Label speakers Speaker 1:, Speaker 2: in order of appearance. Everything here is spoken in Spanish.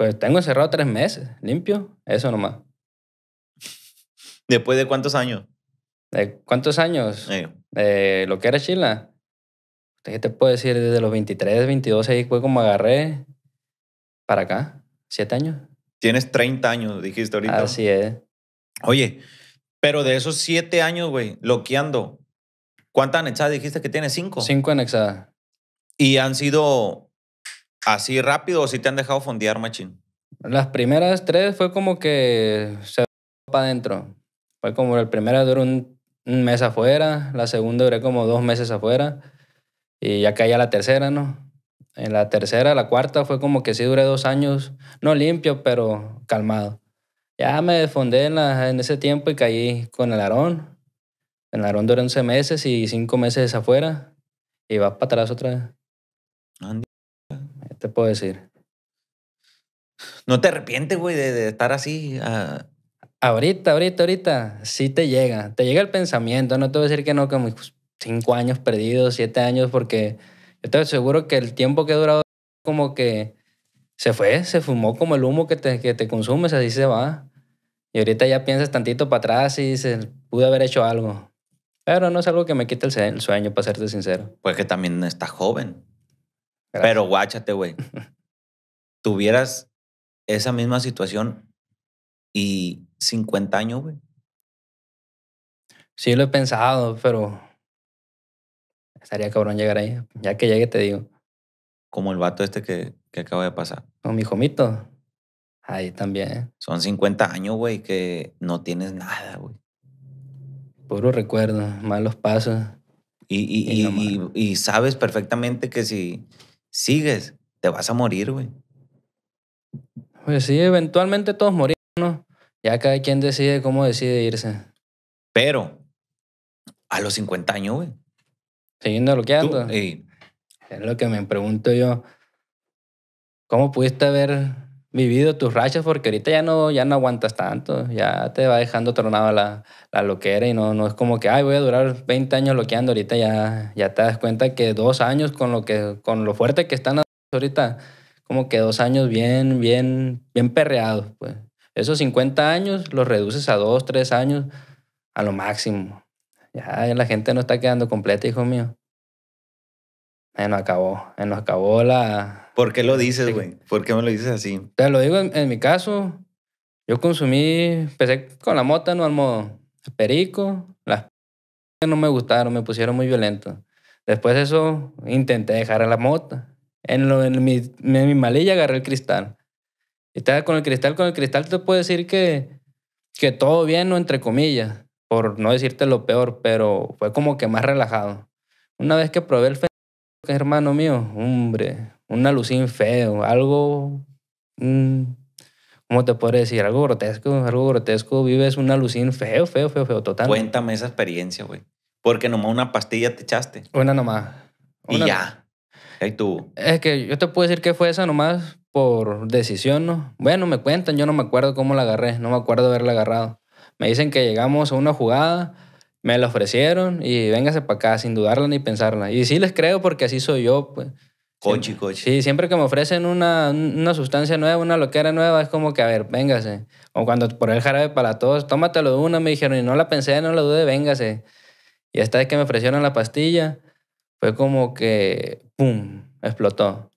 Speaker 1: Pues tengo encerrado tres meses, limpio, eso nomás. ¿Después de cuántos años? ¿De cuántos años? Eh. lo que era Chila. ¿Qué te puedo decir? Desde los 23, 22, ahí fue como agarré para acá,
Speaker 2: siete años. Tienes 30 años, dijiste ahorita. Así es. Oye, pero de esos siete años, güey, loqueando, ¿cuántas anexadas dijiste que tienes? ¿Cinco? Cinco anexadas. ¿Y han sido así rápido o si te han dejado fondear, machín? Las primeras tres fue como que se para adentro. Fue como
Speaker 1: la primera duró un, mes afuera, la segunda duré como dos meses afuera y ya caía la tercera, ¿no? En la tercera, la cuarta fue como que sí duré dos años, no limpio, pero calmado. Ya me desfondé en, ese tiempo y caí con el Arón. el Arón duró 11 meses y cinco meses afuera y va para atrás otra vez. Andy te puedo decir? ¿No te arrepientes, güey, de, estar así? Ah. Ahorita, ahorita, ahorita, sí te llega. Te llega el pensamiento. No te voy a decir que no, como cinco años perdidos, siete años, porque yo te aseguro que el tiempo que he durado como que se fue, se fumó como el humo que te, que te consumes, así se va. Y ahorita ya piensas tantito para atrás y dices, pude haber hecho algo. Pero no es algo que me quite el, sueño, para serte sincero.
Speaker 2: Pues que también estás joven. Pero guáchate, güey. Tuvieras esa misma situación y 50 años, güey. Sí, lo he pensado, pero estaría cabrón llegar ahí. Ya que llegue, te digo. Como el vato este que, que acaba de pasar.
Speaker 1: O mi jomito.
Speaker 2: Ahí también. Son 50 años, güey, que no tienes nada, güey.
Speaker 1: Puro recuerdo, malos pasos.
Speaker 2: Y, y, y, y, sabes perfectamente que si sigues, te vas a morir, güey.
Speaker 1: Pues sí, eventualmente todos morimos, ¿no? Ya cada quien decide cómo decide irse.
Speaker 2: Pero, a los 50 años, güey. Siguiendo que ando?
Speaker 1: y... Es lo que me pregunto yo. ¿Cómo pudiste haber vivido tus rachas porque ahorita ya no, ya no aguantas tanto, ya te va dejando tronada la, la loquera y no, no es como que, ay, voy a durar 20 años loqueando, ahorita ya, ya te das cuenta que dos años con lo, que, con lo fuerte que están ahorita, como que dos años bien, bien, bien perreados, pues. Esos 50 años los reduces a dos, tres años a lo máximo. Ya la gente no está quedando completa, hijo mío. Eh, nos acabó, eh, nos acabó la, ¿Por qué lo dices, güey? ¿Por qué me lo dices así? Te lo digo en, mi caso. Yo consumí, empecé con la mota, no al modo. perico, las no me gustaron, me pusieron muy violento. Después de eso, intenté dejar a la mota. En, lo, en, mi, mi malilla agarré el cristal. Y Estaba con el cristal, con el cristal te puedo decir que, que todo bien, no entre comillas, por no decirte lo peor, pero fue como que más relajado. Una vez que probé el que hermano mío, hombre, un alucín feo, algo, ¿cómo te puedo decir? Algo grotesco, algo grotesco, vives un alucín feo, feo, feo,
Speaker 2: feo, total. Cuéntame esa experiencia, güey. Porque nomás una pastilla te echaste. Una nomás. y ya. Ahí tú.
Speaker 1: Es que yo te puedo decir que fue esa nomás por decisión, ¿no? Bueno, me cuentan, yo no me acuerdo cómo la agarré, no me acuerdo haberla agarrado. Me dicen que llegamos a una jugada, me la ofrecieron y véngase para acá sin dudarla ni pensarla. Y sí les creo porque así soy yo, pues. Coche, Sí, siempre que me ofrecen una, una, sustancia nueva, una loquera nueva, es como que, a ver, véngase. O cuando por el jarabe para todos, tómatelo de una, me dijeron, y no la pensé, no la dudé, véngase. Y hasta que me ofrecieron la pastilla, fue como que, ¡pum!, explotó.